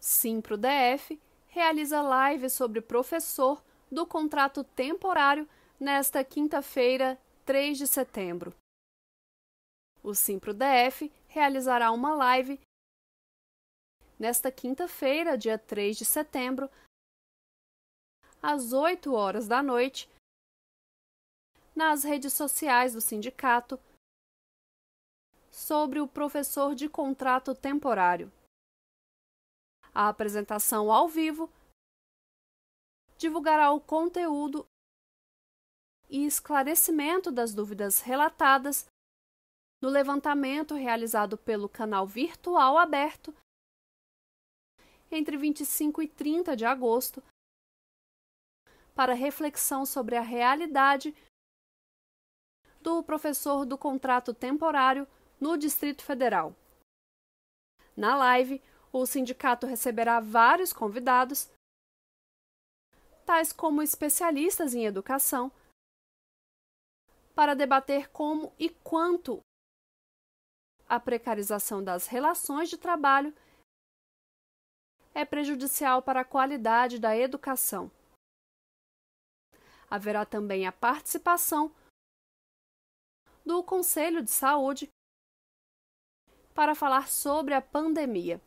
Simpro DF realiza live sobre professor do contrato temporário nesta quinta-feira, 3 de setembro. O Simpro DF realizará uma live nesta quinta-feira, dia 3 de setembro, às 8 horas da noite, nas redes sociais do sindicato, sobre o professor de contrato temporário. A apresentação ao vivo divulgará o conteúdo e esclarecimento das dúvidas relatadas no levantamento realizado pelo canal virtual aberto entre 25 e 30 de agosto para reflexão sobre a realidade do professor do contrato temporário no Distrito Federal. Na live, o sindicato receberá vários convidados, tais como especialistas em educação, para debater como e quanto a precarização das relações de trabalho é prejudicial para a qualidade da educação. Haverá também a participação do Conselho de Saúde para falar sobre a pandemia.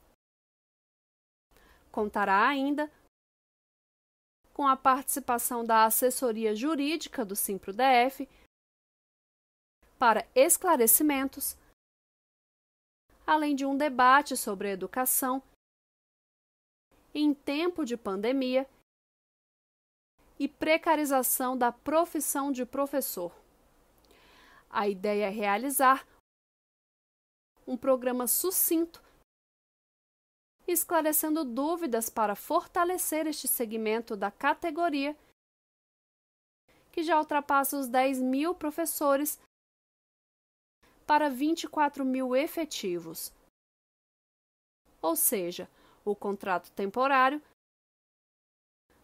Contará ainda com a participação da assessoria jurídica do SimproDF para esclarecimentos, além de um debate sobre educação em tempo de pandemia e precarização da profissão de professor. A ideia é realizar um programa sucinto esclarecendo dúvidas para fortalecer este segmento da categoria, que já ultrapassa os 10 mil professores para 24 mil efetivos. Ou seja, o contrato temporário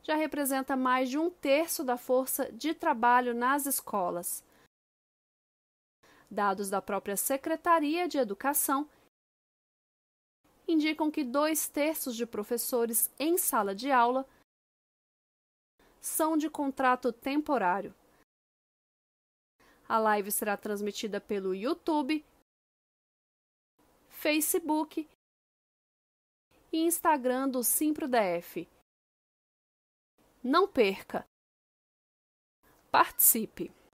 já representa mais de um terço da força de trabalho nas escolas. Dados da própria Secretaria de Educação indicam que dois terços de professores em sala de aula são de contrato temporário. A live será transmitida pelo YouTube, Facebook e Instagram do SimproDF. Não perca! Participe!